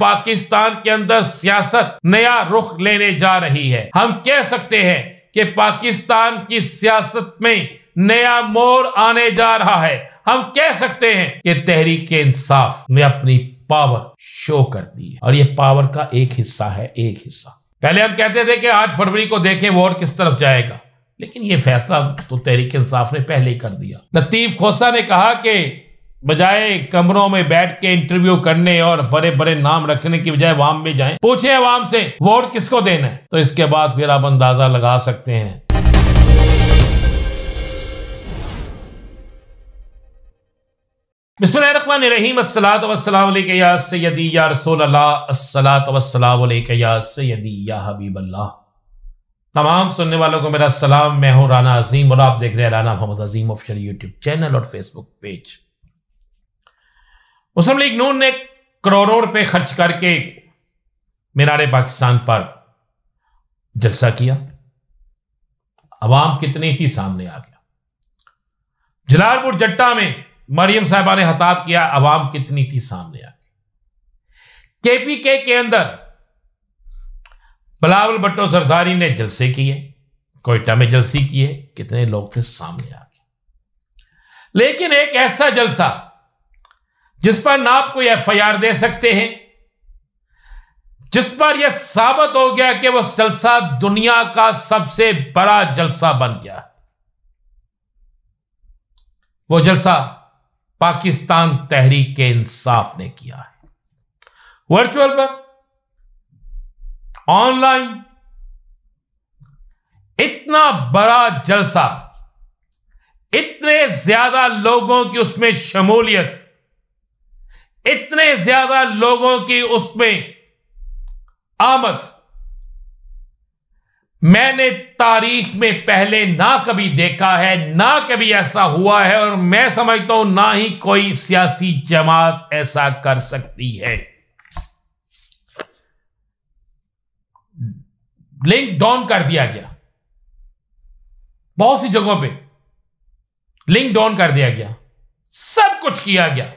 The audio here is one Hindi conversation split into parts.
पाकिस्तान के अंदर सियासत नया रुख लेने जा रही है हम कह सकते हैं कि पाकिस्तान की सियासत में नया मोड़ आने जा रहा है हम कह सकते हैं कि तहरीक इंसाफ ने अपनी पावर शो कर दी है और ये पावर का एक हिस्सा है एक हिस्सा पहले हम कहते थे कि आठ फरवरी को देखें वोट किस तरफ जाएगा लेकिन ये फैसला तो तहरीक इंसाफ ने पहले ही कर दिया लतीफ खोसा ने कहा कि बजाय कमरों में बैठ के इंटरव्यू करने और बड़े बड़े नाम रखने की बजाय वाम में जाएं पूछे वाम से वोट किसको देना है तो इसके बाद फिर आप अंदाजा लगा सकते हैं तमाम सुनने वालों को मेरा सलाम मैं हूं राना अजीम और आप देख रहे हैं Rana Mohammad Azeem official YouTube channel और फेसबुक पेज मुस्लिम लीग नून ने करोड़ों रुपए खर्च करके मीनार पाकिस्तान पर जलसा किया आवाम कितनी थी सामने आ गया जलालपुर जट्टा में मरियम साहबा ने हताब किया आवाम कितनी थी सामने आ गई केपीके के अंदर बलावल भट्टो सरदारी ने जलसे किए कोयटा में जलसी किए कितने लोग थे सामने आ गए लेकिन एक ऐसा जलसा जिस पर ना आप कोई एफ दे सकते हैं जिस पर यह साबित हो गया कि वह जलसा दुनिया का सबसे बड़ा जलसा बन गया वो जलसा पाकिस्तान तहरीक के इंसाफ ने किया है वर्चुअल पर ऑनलाइन इतना बड़ा जलसा इतने ज्यादा लोगों की उसमें शमूलियत इतने ज्यादा लोगों की उसमें आमद मैंने तारीख में पहले ना कभी देखा है ना कभी ऐसा हुआ है और मैं समझता हूं ना ही कोई सियासी जमात ऐसा कर सकती है लिंक डाउन कर दिया गया बहुत सी जगहों पे लिंक डाउन कर दिया गया सब कुछ किया गया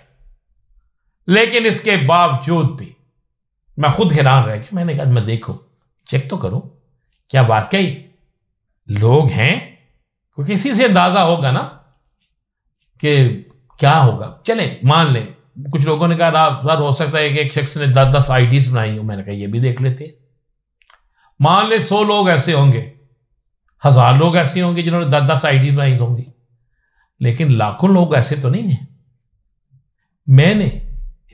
लेकिन इसके बावजूद भी मैं खुद हैरान रह गया मैंने कहा मैं देखो चेक तो करो क्या वाकई लोग हैं क्योंकि किसी से अंदाज़ा होगा ना कि क्या होगा चले मान लें कुछ लोगों ने कहा रात हो सकता है कि एक शख्स ने दस दस डीज बनाई हो मैंने कहा ये भी देख लेते मान ले सौ लोग ऐसे होंगे हज़ार लोग ऐसे होंगे जिन्होंने दस दस आई डी बनाई होंगी लेकिन लाखों लोग ऐसे तो नहीं हैं मैंने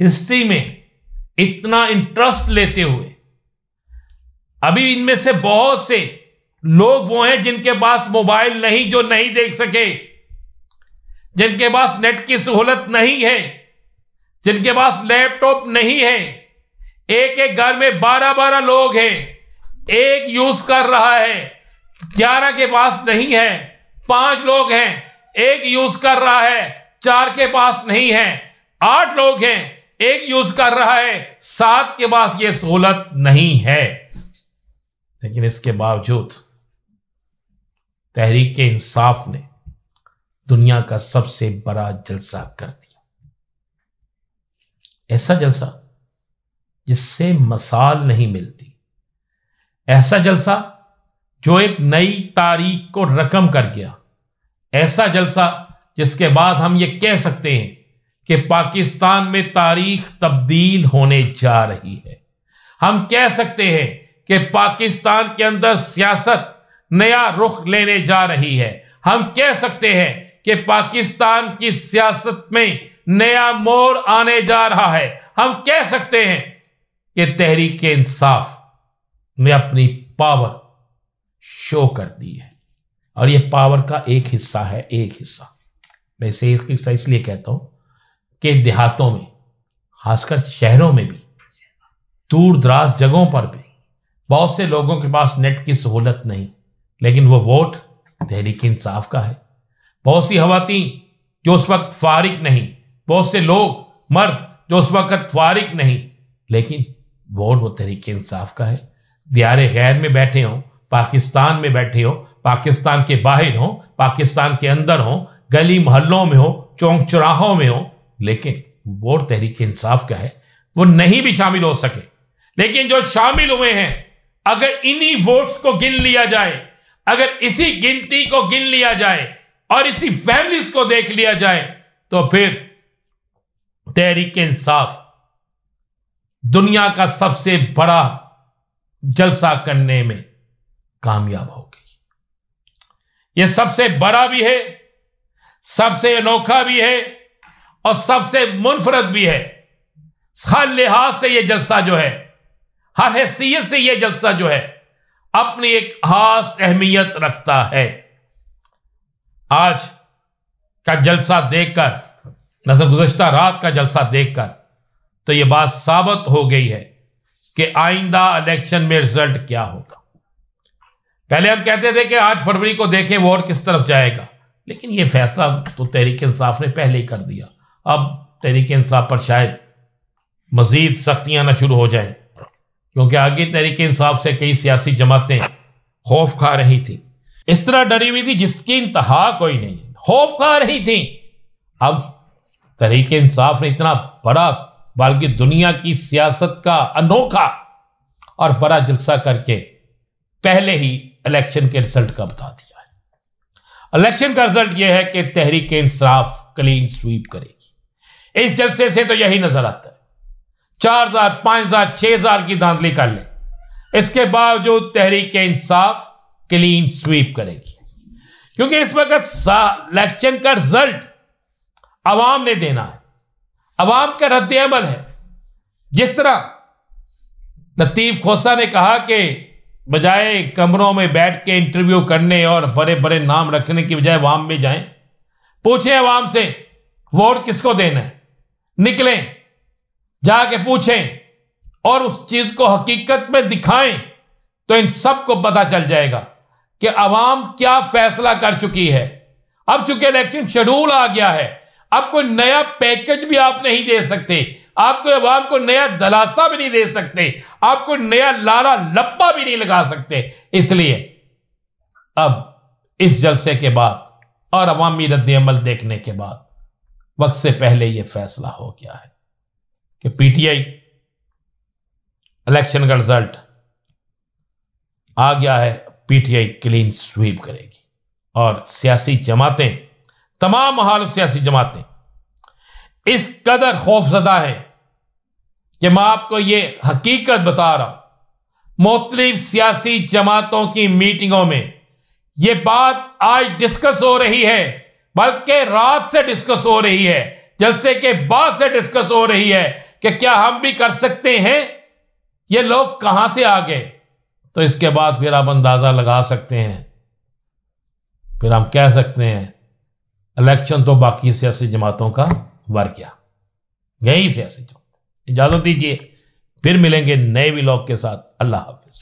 हिस्ट्री में इतना इंटरेस्ट लेते हुए अभी इनमें से बहुत से लोग वो हैं जिनके पास मोबाइल नहीं जो नहीं देख सके जिनके पास नेट की सहूलत नहीं है जिनके पास लैपटॉप नहीं है एक एक घर में बारह बारह लोग हैं एक यूज कर रहा है ग्यारह के पास नहीं है पांच लोग हैं एक यूज कर रहा है चार के पास नहीं है आठ लोग हैं एक यूज कर रहा है सात के पास ये सहूलत नहीं है लेकिन इसके बावजूद तहरीक इंसाफ ने दुनिया का सबसे बड़ा जलसा कर दिया ऐसा जलसा जिससे मसाल नहीं मिलती ऐसा जलसा जो एक नई तारीख को रकम कर गया ऐसा जलसा जिसके बाद हम ये कह सकते हैं कि पाकिस्तान में तारीख तब्दील होने जा रही है हम कह सकते हैं कि पाकिस्तान के अंदर सियासत नया रुख लेने जा रही है हम कह सकते हैं कि पाकिस्तान की सियासत में नया मोड़ आने जा रहा है हम कह सकते हैं कि तहरीक इंसाफ ने अपनी पावर शो कर दी है और यह पावर का एक हिस्सा है एक हिस्सा मैं इसे एक हिस्सा इसलिए कहता हूं के देहातों में खासकर शहरों में भी दूर दराज जगहों पर भी बहुत से लोगों के पास नेट की सहूलत नहीं लेकिन वो वोट तहरीक इंसाफ का है बहुत सी खातन जो उस वक्त फारिक नहीं बहुत से लोग मर्द जो उस वक्त फारिक नहीं लेकिन वोट वो तहरीक इंसाफ का है दियारे गैर में बैठे हों पाकिस्तान में बैठे हों पाकिस्तान के बाहर हों पाकिस्तान के अंदर हों गली मोहल्लों में हो चौंक चौराहों में हों लेकिन वो तहरीक इंसाफ का है वो नहीं भी शामिल हो सके लेकिन जो शामिल हुए हैं अगर इन्हीं वोट्स को गिन लिया जाए अगर इसी गिनती को गिन लिया जाए और इसी फैमिलीज को देख लिया जाए तो फिर तहरीक इंसाफ दुनिया का सबसे बड़ा जलसा करने में कामयाब हो गई यह सबसे बड़ा भी है सबसे अनोखा भी है और सबसे मुनफरद भी है हर लिहाज से यह जलसा जो है हर हैसियत से यह जलसा जो है अपनी एक खास अहमियत रखता है आज का जलसा देखकर नजर गुजशत रात का जलसा देखकर तो यह बात साबित हो गई है कि आइंदा इलेक्शन में रिजल्ट क्या होगा पहले हम कहते थे कि आठ फरवरी को देखें वोट किस तरफ जाएगा लेकिन यह फैसला तो तहरीक इंसाफ ने पहले ही कर दिया अब तहरीक इंसाफ पर शायद मज़ीद सख्तियाँ ना शुरू हो जाए क्योंकि आगे तहरीक इंसाफ से कई सियासी जमातें खौफ खा रही थी इस तरह डरी हुई थी जिसकी इंतहा कोई नहीं खौफ खा रही थी अब तहरीक इंसाफ ने इतना बड़ा बल्कि दुनिया की सियासत का अनोखा और बड़ा जलसा करके पहले ही इलेक्शन के रिजल्ट का बता दिया है इलेक्शन का रिजल्ट यह है कि तहरीक इंसाफ क्लीन स्वीप करेगी इस जलसे से तो यही नजर आता है चार हजार पांच हजार छह हजार की धांधली कर ले इसके बावजूद तहरीक इंसाफ क्लीन स्वीप करेगी क्योंकि इस वक्त इलेक्शन का रिजल्ट अवाम ने देना है अवाम का रद्द अमल है जिस तरह लतीफ खोसा ने कहा कि बजाय कमरों में बैठ के इंटरव्यू करने और बड़े बड़े नाम रखने की बजाय वाम में जाएं पूछें अवाम से वोट किसको देना है निकलें जाके पूछें और उस चीज को हकीकत में दिखाएं तो इन सबको पता चल जाएगा कि अवाम क्या फैसला कर चुकी है अब चूंकि इलेक्शन शेड्यूल आ गया है अब कोई नया पैकेज भी आप नहीं दे सकते आप कोई अवाम को नया दलासा भी नहीं दे सकते आप कोई नया लारा लप्पा भी नहीं लगा सकते इसलिए अब इस जलसे के बाद और अवामी रद्द अमल देखने के बाद वक्त से पहले यह फैसला हो गया है कि पीटीआई इलेक्शन का रिजल्ट आ गया है पीटीआई क्लीन स्वीप करेगी और सियासी जमातें तमाम मुखालफ सियासी जमातें इस कदर खौफजदा है कि मैं आपको यह हकीकत बता रहा हूं मुख्तलिफ सियासी जमातों की मीटिंगों में यह बात आज डिस्कस हो रही है बल्कि रात से डिस्कस हो रही है जलसे के बाद से डिस्कस हो रही है कि क्या हम भी कर सकते हैं ये लोग कहां से आ गए तो इसके बाद फिर आप अंदाज़ा लगा सकते हैं फिर हम कह सकते हैं इलेक्शन तो बाकी सियासी जमातों का वर्किया गई सियासी जमात इजाज़त दीजिए फिर मिलेंगे नए व्लॉग के साथ अल्लाह हाफिज